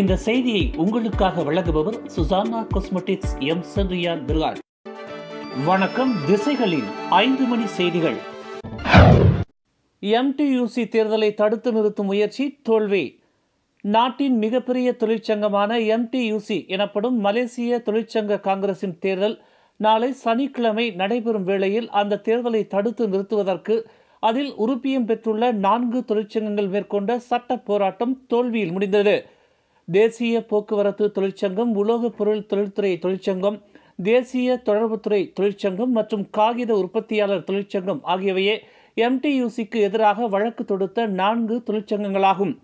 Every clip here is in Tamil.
இந்த செய்தியை உங்களுக்காக வழங்குபவர் சுசானா கொஸ்மெட்டிக்ஸ் எம் சென்ரியா பிர்கால் வணக்கம் திசைகளின் ஐந்து மணி செய்திகள் எம்டியூசி தேர்தலை தடுத்து நிறுத்தும் முயற்சி தோல்வி நாட்டின் மிகப்பெரிய தொழிற்சங்கமான எம்டியூசி எனப்படும் மலேசிய தொழிற்சங்க காங்கிரசின் தேர்தல் நாளை சனிக்கிழமை நடைபெறும் வேளையில் அந்த தேர்தலை தடுத்து நிறுத்துவதற்கு அதில் உறுப்பியம் பெற்றுள்ள நான்கு தொழிற்சங்கங்கள் மேற்கொண்ட சட்ட போராட்டம் தோல்வியில் முடிந்தது தேசிய போக்குவரத்து தொழிற்சங்கம் உலோகப் பொருள் தொழில்துறை தொழிற்சங்கம் தேசிய தொடர்புத்துறை தொழிற்சங்கம் மற்றும் காகித உற்பத்தியாளர் தொழிற்சங்கம் ஆகியவையே எம்டியூசிக்கு எதிராக வழக்கு தொடுத்த நான்கு தொழிற்சங்கங்களாகும்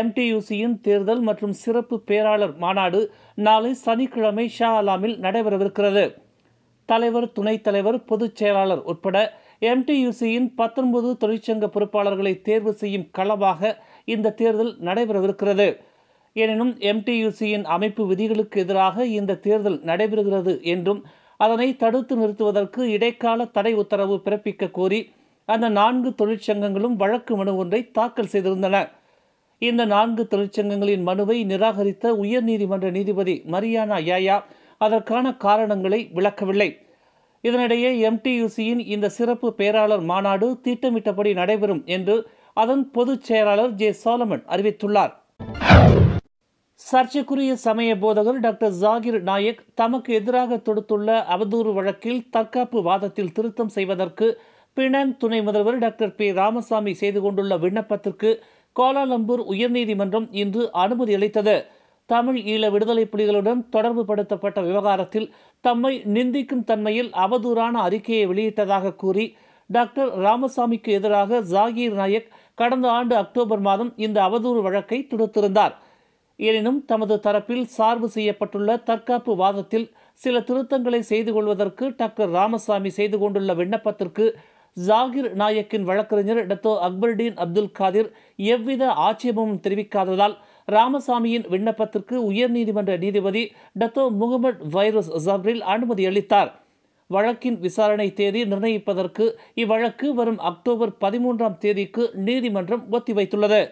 எம்டியூசியின் தேர்தல் மற்றும் சிறப்பு பேராளர் மாநாடு நாளை சனிக்கிழமை ஷா அலாமில் நடைபெறவிருக்கிறது தலைவர் துணைத் தலைவர் பொதுச் செயலாளர் உட்பட எம்டியூசியின் பத்தொன்பது தொழிற்சங்க பொறுப்பாளர்களை தேர்வு செய்யும் களமாக இந்த தேர்தல் நடைபெறவிருக்கிறது எனினும் எம்டியூசியின் அமைப்பு விதிகளுக்கு எதிராக இந்த தேர்தல் நடைபெறுகிறது என்றும் அதனை தடுத்து நிறுத்துவதற்கு இடைக்கால தடை உத்தரவு பிறப்பிக்க கோரி அந்த நான்கு தொழிற்சங்கங்களும் வழக்கு மனு ஒன்றை தாக்கல் செய்திருந்தன இந்த நான்கு தொழிற்சங்கங்களின் மனுவை நிராகரித்த உயர்நீதிமன்ற நீதிபதி மரியானா யாயா அதற்கான காரணங்களை விளக்கவில்லை இதனிடையே எம்டியூசியின் இந்த சிறப்பு பேராளர் மாநாடு திட்டமிட்டபடி நடைபெறும் என்று அதன் பொதுச் செயலாளர் ஜே சோலமன் அறிவித்துள்ளார் சர்ச்சைக்குரிய சமய போதகர் டாக்டர் ஜாகிர் நாயக் தமக்கு எதிராக தொடுத்துள்ள அவதூறு வழக்கில் தற்காப்பு வாதத்தில் திருத்தம் செய்வதற்கு பினாங் துணை முதல்வர் டாக்டர் பி ராமசாமி செய்து கொண்டுள்ள விண்ணப்பத்திற்கு கோலாலம்பூர் உயர்நீதிமன்றம் இன்று அனுமதி அளித்தது தமிழ் ஈழ விடுதலை புலிகளுடன் தொடர்பு படுத்தப்பட்ட விவகாரத்தில் தம்மை நிந்திக்கும் தன்மையில் அவதூறான அறிக்கையை வெளியிட்டதாக கூறி டாக்டர் ராமசாமிக்கு எதிராக ஜாகிர் நாயக் கடந்த ஆண்டு அக்டோபர் மாதம் இந்த அவதூறு வழக்கை தொடுத்திருந்தாா் எனினும் தமது தரப்பில் சார்பு செய்யப்பட்டுள்ள தற்காப்பு வாதத்தில் சில திருத்தங்களை செய்து கொள்வதற்கு டாக்டர் ராமசாமி செய்து கொண்டுள்ள விண்ணப்பத்திற்கு ஜாகிர் நாயக்கின் வழக்கறிஞர் டத்தோ அக்பருடீன் அப்துல் காதிர் எவ்வித ஆட்சேபமும் தெரிவிக்காததால் ராமசாமியின் விண்ணப்பத்திற்கு உயர்நீதிமன்ற நீதிபதி டத்தோ முகமது வைரஸ் ஜப்ரில் அனுமதி அளித்தார் வழக்கின் விசாரணை தேதி நிர்ணயிப்பதற்கு இவ்வழக்கு வரும் அக்டோபர் பதிமூன்றாம் தேதிக்கு நீதிமன்றம் ஒத்திவைத்துள்ளது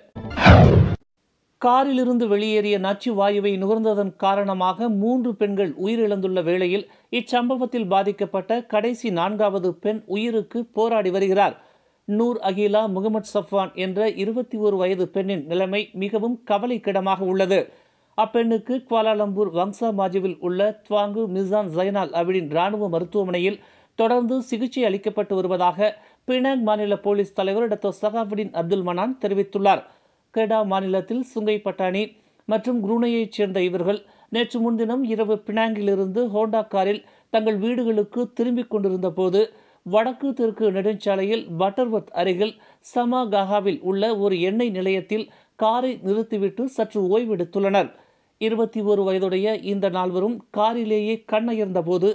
காரிலிருந்து வெளியேறிய நச்சு வாயுவை நுகர்ந்ததன் காரணமாக மூன்று பெண்கள் உயிரிழந்துள்ள வேளையில் இச்சம்பவத்தில் பாதிக்கப்பட்ட கடைசி நான்காவது பெண் உயிருக்கு போராடி வருகிறார் நூர் அகிலா முகமது சஃப்வான் என்ற இருபத்தி ஒரு வயது பெண்ணின் நிலைமை மிகவும் கவலைக்கிடமாக உள்ளது அப்பெண்ணுக்கு குவாலாலம்பூர் வங்சா மாஜுவில் உள்ள துவாங்கு மிசான் ஜைனால் அவிடின் ராணுவ மருத்துவமனையில் தொடர்ந்து சிகிச்சை அளிக்கப்பட்டு வருவதாக பினாங் மாநில போலீஸ் தலைவர் டாக்டர் சகாபுடின் அப்துல் மனான் தெரிவித்துள்ளார் கேடா மாநிலத்தில் சுங்கை பட்டாணி மற்றும் குருணையைச் சேர்ந்த இவர்கள் நேற்று முன்தினம் இரவு பினாங்கிலிருந்து ஹோண்டா காரில் தங்கள் வீடுகளுக்கு திரும்பிக் கொண்டிருந்த போது வடக்கு தெற்கு நெடுஞ்சாலையில் பட்டர்வர்த் அருகில் சமாகாவில் உள்ள ஒரு எண்ணெய் நிலையத்தில் காரை நிறுத்திவிட்டு சற்று ஓய்வெடுத்துள்ளனர் இருபத்தி ஒரு வயதுடைய இந்த நால்வரும் காரிலேயே கண்ணயர்ந்த போது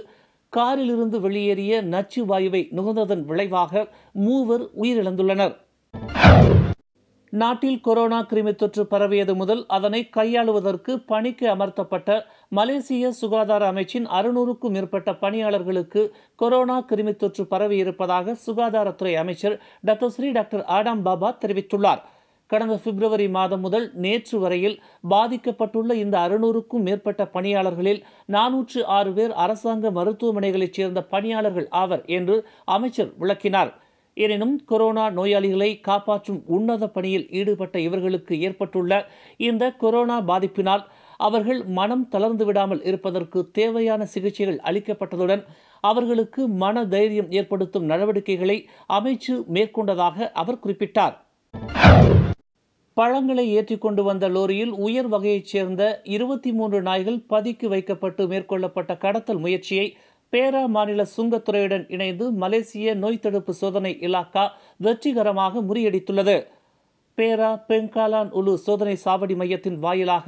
காரிலிருந்து வெளியேறிய நச்சு வாயுவை நுகர்ந்ததன் விளைவாக மூவர் உயிரிழந்துள்ளனர் நாட்டில் கொரோனா கிருமி தொற்று பரவியது முதல் அதனை கையாளுவதற்கு பணிக்கு அமர்த்தப்பட்ட மலேசிய சுகாதார அமைச்சின் அறுநூறுக்கும் மேற்பட்ட பணியாளர்களுக்கு கொரோனா கிருமி தொற்று பரவியிருப்பதாக சுகாதாரத்துறை அமைச்சர் doctor Sri doctor Adam Baba தெரிவித்துள்ளார் கடந்த பிப்ரவரி மாதம் முதல் நேற்று வரையில் பாதிக்கப்பட்டுள்ள இந்த அறுநூறுக்கும் மேற்பட்ட பணியாளர்களில் நானூற்று ஆறு பேர் அரசாங்க மருத்துவமனைகளைச் சேர்ந்த பணியாளர்கள் ஆவர் என்று அமைச்சர் விளக்கினார் எனினும் கொரோனா நோயாளிகளை காப்பாற்றும் உன்னத பணியில் ஈடுபட்ட இவர்களுக்கு ஏற்பட்டுள்ள இந்த கொரோனா பாதிப்பினால் அவர்கள் மனம் தளர்ந்து விடாமல் இருப்பதற்கு தேவையான சிகிச்சைகள் அளிக்கப்பட்டதுடன் அவர்களுக்கு மன தைரியம் ஏற்படுத்தும் நடவடிக்கைகளை அமைச்சு மேற்கொண்டதாக அவர் குறிப்பிட்டார் பழங்களை ஏற்றி கொண்டு வந்த லோரியில் உயர் வகையைச் சேர்ந்த இருபத்தி மூன்று நாய்கள் பதுக்கி வைக்கப்பட்டு மேற்கொள்ளப்பட்ட கடத்தல் முயற்சியை பேரா மாநில சுங்கத்துறையுடன் இணைந்து மலேசிய நோய் தடுப்பு சோதனை இலாக்கா வெற்றிகரமாக முறியடித்துள்ளது பேரா பெங்காலான் உலு சோதனை சாவடி மையத்தின் வாயிலாக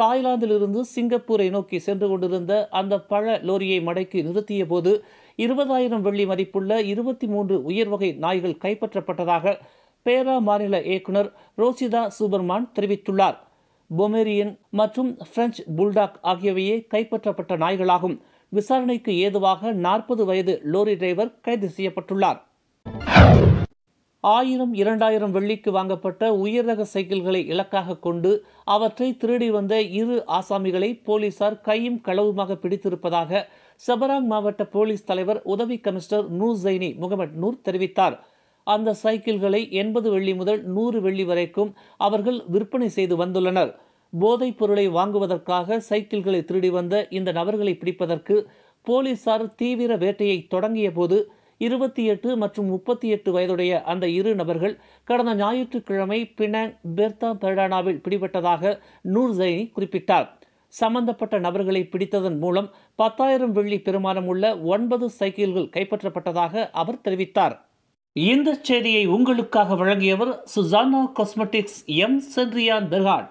தாய்லாந்திலிருந்து சிங்கப்பூரை நோக்கி சென்று கொண்டிருந்த அந்த பழ லோரியை மடக்கி நிறுத்திய போது இருபதாயிரம் வெள்ளி மதிப்புள்ள இருபத்தி மூன்று உயர்வகை நாய்கள் கைப்பற்றப்பட்டதாக பேரா மாநில இயக்குனர் ரோசிதா சூபர்மான் தெரிவித்துள்ளார் பொமேரியன் மற்றும் பிரெஞ்சு புல்டாக் ஆகியவையே கைப்பற்றப்பட்ட நாய்களாகும் விசாரணைக்கு ஏதுவாக நாற்பது வயது லோரி டிரைவர் கைது செய்யப்பட்டுள்ளார் ஆயிரம் இரண்டாயிரம் வெள்ளிக்கு வாங்கப்பட்ட உயர்ரக சைக்கிள்களை இலக்காக கொண்டு அவற்றை திருடி வந்த இரு ஆசாமிகளை போலீசார் கையும் களவுமாக பிடித்திருப்பதாக சபராங் மாவட்ட போலீஸ் தலைவர் உதவி commissioner Noor Zaini Mohamad Noor தெரிவித்தார் அந்த சைக்கிள்களை எண்பது வெள்ளி முதல் நூறு வெள்ளி வரைக்கும் அவர்கள் விற்பனை செய்து வந்துள்ளனர் போதைப் பொருளை வாங்குவதற்காக சைக்கிள்களை திருடி வந்த இந்த நபர்களை பிடிப்பதற்கு போலீசார் தீவிர வேட்டையை தொடங்கிய போது இருபத்தி எட்டு மற்றும் முப்பத்தி எட்டு வயதுடைய அந்த இரு நபர்கள் கடந்த ஞாயிற்றுக்கிழமை பினாங் பெர்தா பெர்டானாவில் பிடிபட்டதாக நூர் ஜெயினி குறிப்பிட்டார் சம்பந்தப்பட்ட நபர்களை பிடித்ததன் மூலம் பத்தாயிரம் வெள்ளி பெருமானம் உள்ள ஒன்பது சைக்கிள்கள் கைப்பற்றப்பட்டதாக அவர் தெரிவித்தார் இந்த செய்தியை உங்களுக்காக வழங்கியவர் சுசானா காஸ்மெட்டிக்ஸ் எம் சென்ரியான் பெர்காட்